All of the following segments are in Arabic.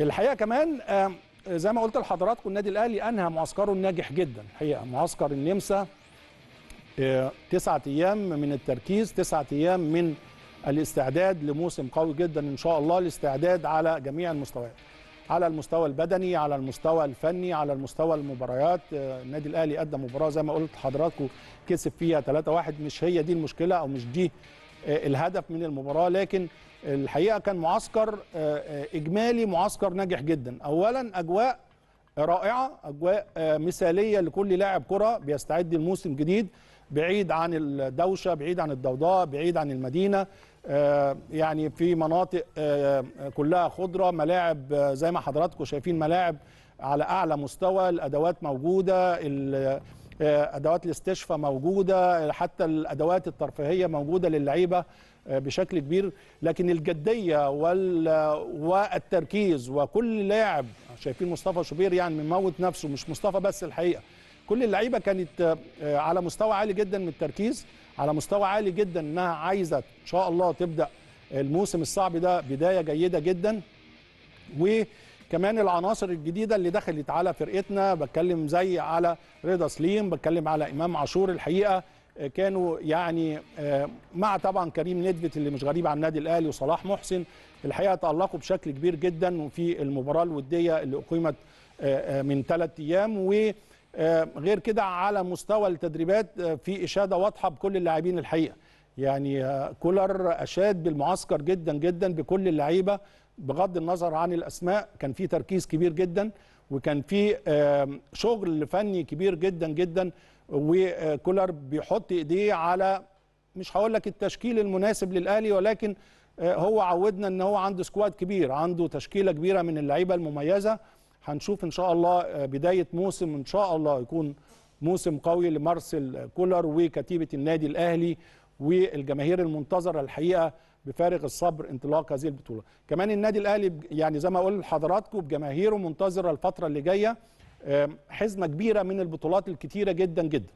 الحقيقه كمان آه، زي ما قلت لحضراتكم النادي الاهلي انهى معسكره الناجح جدا الحقيقه معسكر النمسا آه، تسعة ايام من التركيز تسعة ايام من الاستعداد لموسم قوي جدا ان شاء الله الاستعداد على جميع المستويات على المستوى البدني على المستوى الفني على المستوى المباريات آه، النادي الاهلي قدم مباراه زي ما قلت لحضراتكم كسب فيها 3-1 مش هي دي المشكله او مش دي آه، الهدف من المباراه لكن الحقيقه كان معسكر آه، آه، اجمالي معسكر ناجح جدا اولا اجواء رائعه اجواء مثاليه لكل لاعب كره بيستعد الموسم جديد بعيد عن الدوشه بعيد عن الضوضاء بعيد عن المدينه يعني في مناطق كلها خضره ملاعب زي ما حضراتكم شايفين ملاعب على اعلى مستوى الادوات موجوده آه، ادوات الاستشفاء موجوده حتى الادوات الترفيهيه موجوده للعيبه آه، بشكل كبير لكن الجديه وال... والتركيز وكل لاعب شايفين مصطفى شوبير يعني من موت نفسه مش مصطفى بس الحقيقه كل اللعيبه كانت آه، على مستوى عالي جدا من التركيز على مستوى عالي جدا انها عايزه ان شاء الله تبدا الموسم الصعب ده بدايه جيده جدا و كمان العناصر الجديده اللي دخلت على فرقتنا بتكلم زي على رضا سليم بتكلم على امام عاشور الحقيقه آه، كانوا يعني آه، مع طبعا كريم ندفت اللي مش غريب عن النادي الاهلي وصلاح محسن الحقيقه تالقوا بشكل كبير جدا وفي المباراه الوديه اللي اقيمت آه، من ثلاث ايام و غير كده على مستوى التدريبات في اشاده واضحه بكل اللاعبين الحقيقه يعني آه، كولر اشاد بالمعسكر جدا جدا بكل اللعيبه بغض النظر عن الاسماء كان في تركيز كبير جدا وكان في شغل فني كبير جدا جدا وكولر بيحط ايديه على مش هقول لك التشكيل المناسب للاهلي ولكن آه، هو عودنا ان هو عنده سكواد كبير عنده تشكيله كبيره من اللعيبه المميزه هنشوف ان شاء الله آه، بدايه موسم ان شاء الله يكون موسم قوي لمارسيل كولر وكتيبه النادي الاهلي والجماهير المنتظره الحقيقه بفارغ الصبر انطلاق هذه البطوله كمان النادي الاهلي يعني زي ما اقول لحضراتكم بجماهيره منتظره الفتره اللي جايه حزمه كبيره من البطولات الكتيره جدا جدا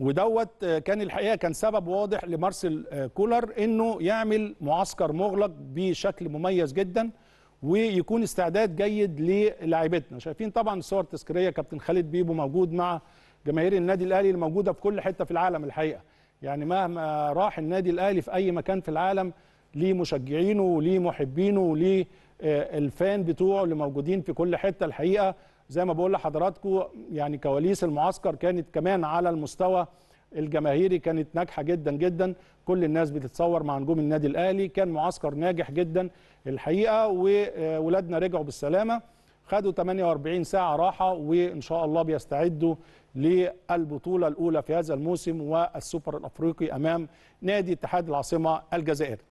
ودوت آه، كان الحقيقه كان سبب واضح لمارسيل آه، كولر انه يعمل معسكر مغلق بشكل مميز جدا ويكون استعداد جيد للاعيبتنا شايفين طبعا الصور التذكاريه كابتن خالد بيبو موجود مع جماهير النادي الاهلي الموجوده في كل حته في العالم الحقيقه يعني مهما راح النادي الاهلي في اي مكان في العالم ليه مشجعينه وليه محبينه وليه آه، الفان بتوعه اللي موجودين في كل حته الحقيقه زي ما بقول لحضراتكم يعني كواليس المعسكر كانت كمان على المستوى الجماهيري كانت ناجحه جدا جدا كل الناس بتتصور مع نجوم النادي الاهلي كان معسكر ناجح جدا الحقيقه وولادنا رجعوا بالسلامه خدوا 48 ساعة راحة وإن شاء الله بيستعدوا للبطولة الأولى في هذا الموسم والسوبر الأفريقي أمام نادي اتحاد العاصمة الجزائري